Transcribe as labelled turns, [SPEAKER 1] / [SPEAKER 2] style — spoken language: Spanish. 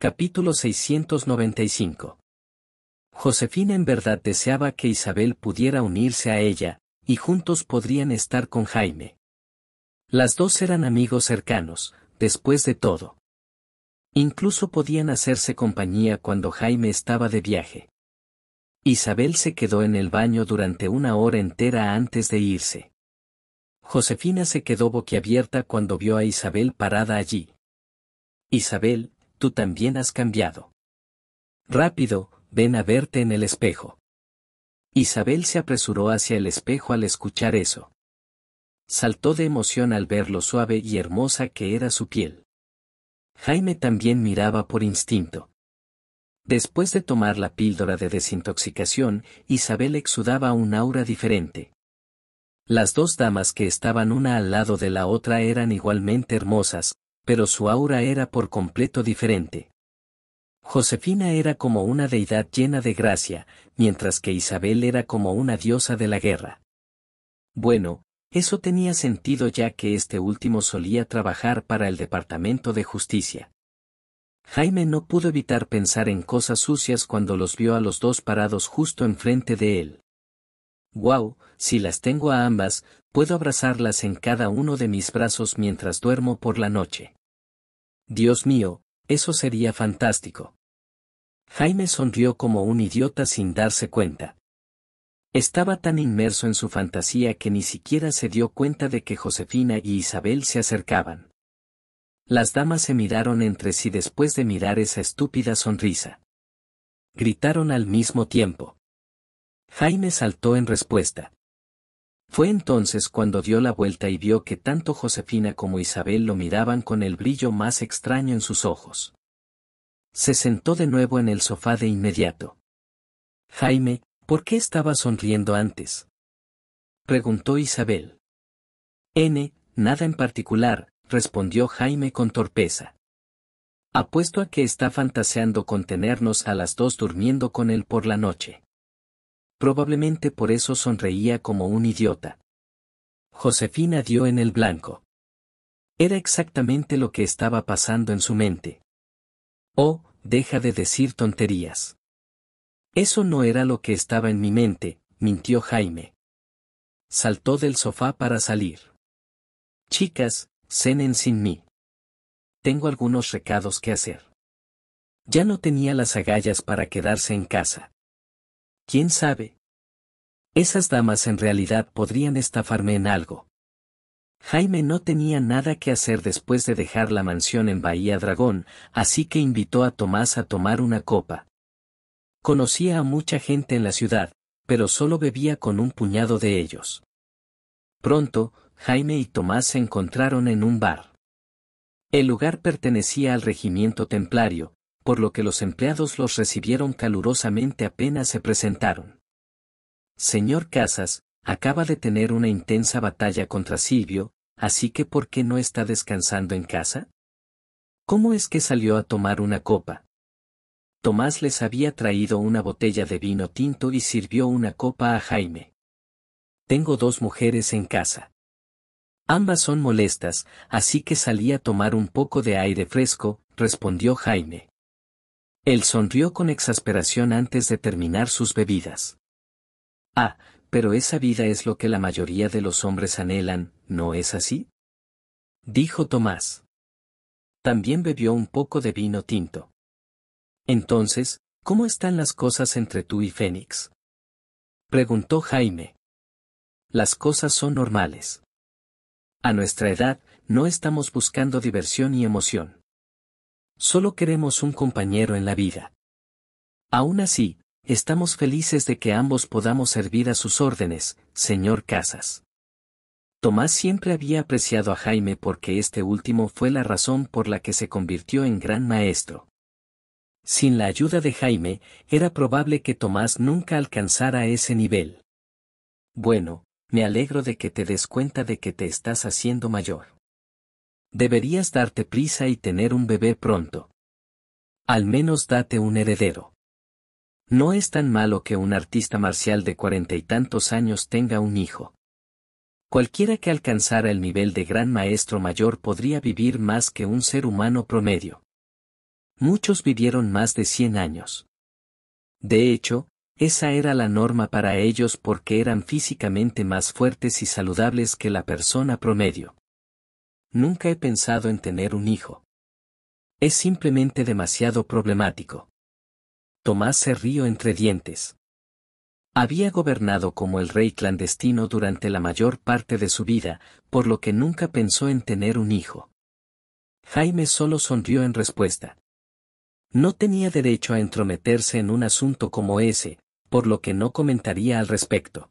[SPEAKER 1] Capítulo 695. Josefina en verdad deseaba que Isabel pudiera unirse a ella, y juntos podrían estar con Jaime. Las dos eran amigos cercanos, después de todo. Incluso podían hacerse compañía cuando Jaime estaba de viaje. Isabel se quedó en el baño durante una hora entera antes de irse. Josefina se quedó boquiabierta cuando vio a Isabel parada allí. Isabel, tú también has cambiado. Rápido, ven a verte en el espejo. Isabel se apresuró hacia el espejo al escuchar eso. Saltó de emoción al ver lo suave y hermosa que era su piel. Jaime también miraba por instinto. Después de tomar la píldora de desintoxicación, Isabel exudaba un aura diferente. Las dos damas que estaban una al lado de la otra eran igualmente hermosas, pero su aura era por completo diferente. Josefina era como una deidad llena de gracia, mientras que Isabel era como una diosa de la guerra. Bueno, eso tenía sentido ya que este último solía trabajar para el Departamento de Justicia. Jaime no pudo evitar pensar en cosas sucias cuando los vio a los dos parados justo enfrente de él. Wow, si las tengo a ambas, puedo abrazarlas en cada uno de mis brazos mientras duermo por la noche. Dios mío, eso sería fantástico. Jaime sonrió como un idiota sin darse cuenta. Estaba tan inmerso en su fantasía que ni siquiera se dio cuenta de que Josefina y Isabel se acercaban. Las damas se miraron entre sí después de mirar esa estúpida sonrisa. Gritaron al mismo tiempo. Jaime saltó en respuesta. Fue entonces cuando dio la vuelta y vio que tanto Josefina como Isabel lo miraban con el brillo más extraño en sus ojos. Se sentó de nuevo en el sofá de inmediato. Jaime, ¿por qué estaba sonriendo antes? preguntó Isabel. N, nada en particular, respondió Jaime con torpeza. Apuesto a que está fantaseando con tenernos a las dos durmiendo con él por la noche. Probablemente por eso sonreía como un idiota. Josefina dio en el blanco. Era exactamente lo que estaba pasando en su mente. Oh, deja de decir tonterías. Eso no era lo que estaba en mi mente, mintió Jaime. Saltó del sofá para salir. Chicas, cenen sin mí. Tengo algunos recados que hacer. Ya no tenía las agallas para quedarse en casa. ¿Quién sabe? Esas damas en realidad podrían estafarme en algo. Jaime no tenía nada que hacer después de dejar la mansión en Bahía Dragón, así que invitó a Tomás a tomar una copa. Conocía a mucha gente en la ciudad, pero solo bebía con un puñado de ellos. Pronto, Jaime y Tomás se encontraron en un bar. El lugar pertenecía al regimiento templario, por lo que los empleados los recibieron calurosamente apenas se presentaron. Señor Casas, acaba de tener una intensa batalla contra Silvio, así que ¿por qué no está descansando en casa? ¿Cómo es que salió a tomar una copa? Tomás les había traído una botella de vino tinto y sirvió una copa a Jaime. Tengo dos mujeres en casa. Ambas son molestas, así que salí a tomar un poco de aire fresco, respondió Jaime. Él sonrió con exasperación antes de terminar sus bebidas. Ah, pero esa vida es lo que la mayoría de los hombres anhelan, ¿no es así? Dijo Tomás. También bebió un poco de vino tinto. Entonces, ¿cómo están las cosas entre tú y Fénix? Preguntó Jaime. Las cosas son normales. A nuestra edad, no estamos buscando diversión y emoción. Solo queremos un compañero en la vida. Aún así, estamos felices de que ambos podamos servir a sus órdenes, señor Casas. Tomás siempre había apreciado a Jaime porque este último fue la razón por la que se convirtió en gran maestro. Sin la ayuda de Jaime, era probable que Tomás nunca alcanzara ese nivel. Bueno, me alegro de que te des cuenta de que te estás haciendo mayor. Deberías darte prisa y tener un bebé pronto. Al menos date un heredero. No es tan malo que un artista marcial de cuarenta y tantos años tenga un hijo. Cualquiera que alcanzara el nivel de gran maestro mayor podría vivir más que un ser humano promedio. Muchos vivieron más de 100 años. De hecho, esa era la norma para ellos porque eran físicamente más fuertes y saludables que la persona promedio nunca he pensado en tener un hijo. Es simplemente demasiado problemático. Tomás se rió entre dientes. Había gobernado como el rey clandestino durante la mayor parte de su vida, por lo que nunca pensó en tener un hijo. Jaime solo sonrió en respuesta. No tenía derecho a entrometerse en un asunto como ese, por lo que no comentaría al respecto.